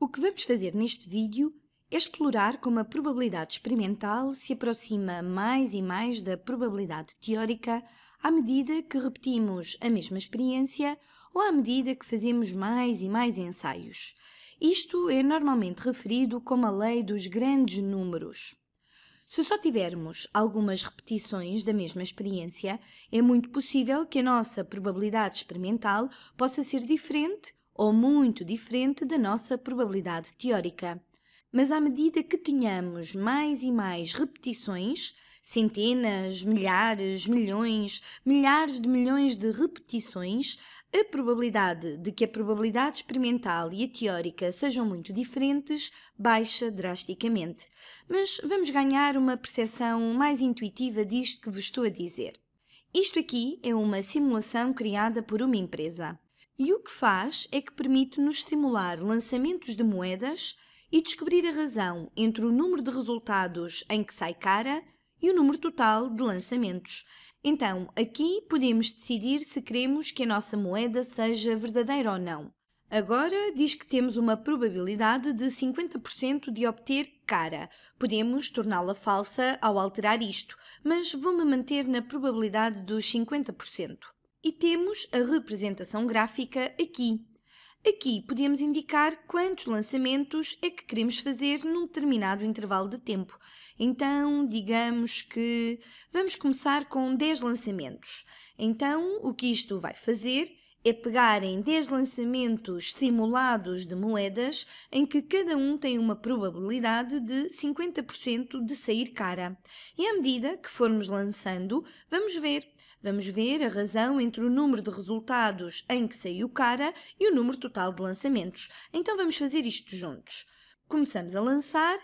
O que vamos fazer neste vídeo é explorar como a probabilidade experimental se aproxima mais e mais da probabilidade teórica à medida que repetimos a mesma experiência ou à medida que fazemos mais e mais ensaios. Isto é normalmente referido como a lei dos grandes números. Se só tivermos algumas repetições da mesma experiência, é muito possível que a nossa probabilidade experimental possa ser diferente ou muito diferente da nossa probabilidade teórica. Mas à medida que tenhamos mais e mais repetições, centenas, milhares, milhões, milhares de milhões de repetições, a probabilidade de que a probabilidade experimental e a teórica sejam muito diferentes baixa drasticamente. Mas vamos ganhar uma percepção mais intuitiva disto que vos estou a dizer. Isto aqui é uma simulação criada por uma empresa e o que faz é que permite-nos simular lançamentos de moedas e descobrir a razão entre o número de resultados em que sai cara e o número total de lançamentos. Então, aqui podemos decidir se queremos que a nossa moeda seja verdadeira ou não. Agora diz que temos uma probabilidade de 50% de obter cara. Podemos torná-la falsa ao alterar isto, mas vou-me manter na probabilidade dos 50%. E temos a representação gráfica aqui. Aqui podemos indicar quantos lançamentos é que queremos fazer num determinado intervalo de tempo. Então, digamos que vamos começar com 10 lançamentos. Então, o que isto vai fazer é pegar em 10 lançamentos simulados de moedas em que cada um tem uma probabilidade de 50% de sair cara. E à medida que formos lançando, vamos ver Vamos ver a razão entre o número de resultados em que saiu cara e o número total de lançamentos. Então vamos fazer isto juntos. Começamos a lançar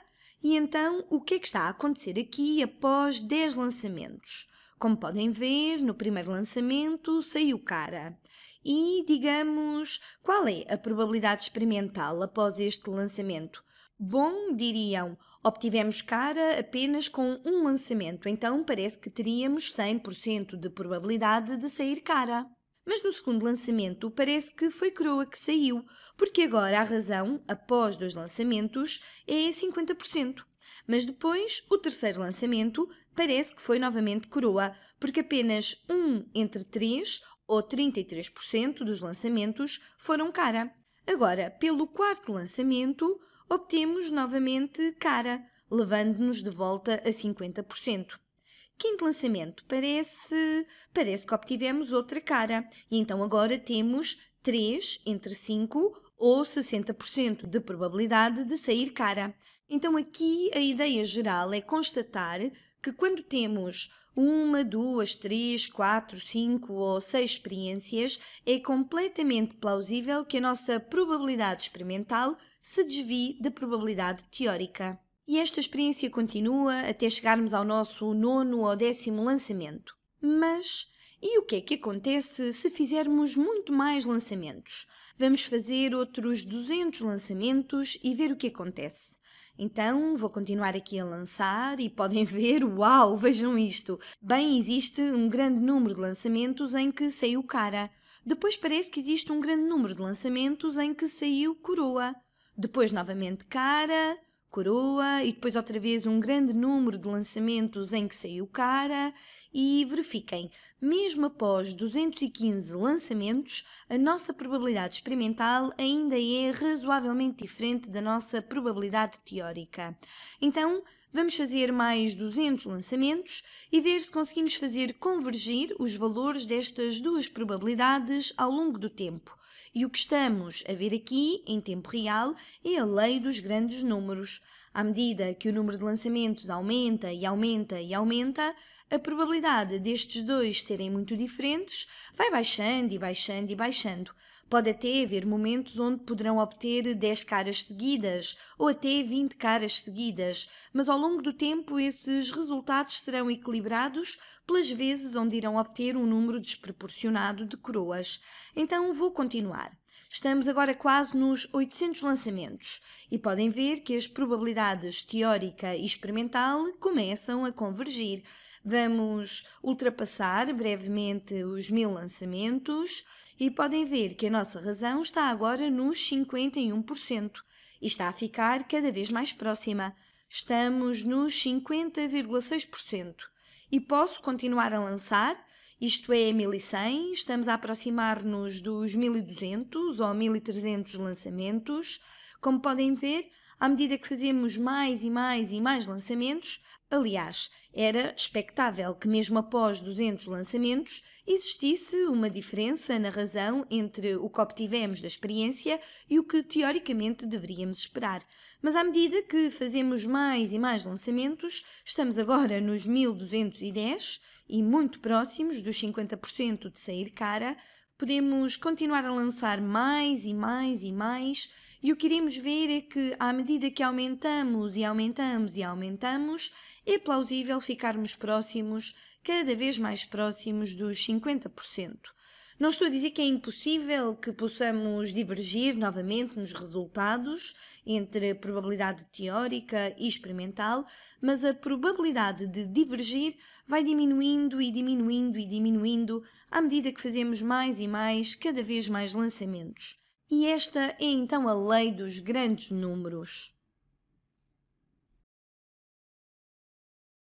e então o que é que está a acontecer aqui após 10 lançamentos? Como podem ver, no primeiro lançamento saiu cara. E, digamos, qual é a probabilidade experimental após este lançamento? Bom, diriam, Obtivemos cara apenas com um lançamento, então parece que teríamos 100% de probabilidade de sair cara. Mas no segundo lançamento parece que foi coroa que saiu, porque agora a razão, após dois lançamentos, é 50%. Mas depois, o terceiro lançamento parece que foi novamente Coroa, porque apenas um entre três, ou 33% dos lançamentos, foram cara. Agora, pelo quarto lançamento, obtemos novamente cara, levando-nos de volta a 50%. Quinto lançamento, parece, parece que obtivemos outra cara, e então agora temos 3 entre 5 ou 60% de probabilidade de sair cara. Então aqui a ideia geral é constatar que quando temos uma, duas, três, quatro, cinco ou seis experiências, é completamente plausível que a nossa probabilidade experimental se desvie da probabilidade teórica. E esta experiência continua até chegarmos ao nosso nono ou décimo lançamento. Mas e o que é que acontece se fizermos muito mais lançamentos? Vamos fazer outros 200 lançamentos e ver o que acontece. Então, vou continuar aqui a lançar e podem ver, uau, vejam isto. Bem, existe um grande número de lançamentos em que saiu cara. Depois parece que existe um grande número de lançamentos em que saiu coroa. Depois, novamente, cara, coroa, e depois outra vez um grande número de lançamentos em que saiu cara. E verifiquem, mesmo após 215 lançamentos, a nossa probabilidade experimental ainda é razoavelmente diferente da nossa probabilidade teórica. Então, Vamos fazer mais 200 lançamentos e ver se conseguimos fazer convergir os valores destas duas probabilidades ao longo do tempo. E o que estamos a ver aqui, em tempo real, é a lei dos grandes números. À medida que o número de lançamentos aumenta e aumenta e aumenta, a probabilidade destes dois serem muito diferentes vai baixando e baixando e baixando. Pode até haver momentos onde poderão obter 10 caras seguidas ou até 20 caras seguidas, mas ao longo do tempo esses resultados serão equilibrados pelas vezes onde irão obter um número desproporcionado de coroas. Então vou continuar. Estamos agora quase nos 800 lançamentos e podem ver que as probabilidades teórica e experimental começam a convergir. Vamos ultrapassar brevemente os 1000 lançamentos e podem ver que a nossa razão está agora nos 51% e está a ficar cada vez mais próxima. Estamos nos 50,6% e posso continuar a lançar, isto é 1100, estamos a aproximar-nos dos 1200 ou 1300 lançamentos. Como podem ver, à medida que fazemos mais e mais e mais lançamentos, Aliás, era expectável que, mesmo após 200 lançamentos, existisse uma diferença na razão entre o que obtivemos da experiência e o que teoricamente deveríamos esperar. Mas à medida que fazemos mais e mais lançamentos, estamos agora nos 1210 e muito próximos dos 50% de sair cara, podemos continuar a lançar mais e mais e mais e o que iremos ver é que, à medida que aumentamos e aumentamos e aumentamos, é plausível ficarmos próximos, cada vez mais próximos dos 50%. Não estou a dizer que é impossível que possamos divergir novamente nos resultados entre probabilidade teórica e experimental, mas a probabilidade de divergir vai diminuindo e diminuindo e diminuindo à medida que fazemos mais e mais, cada vez mais lançamentos. E esta é então a lei dos grandes números.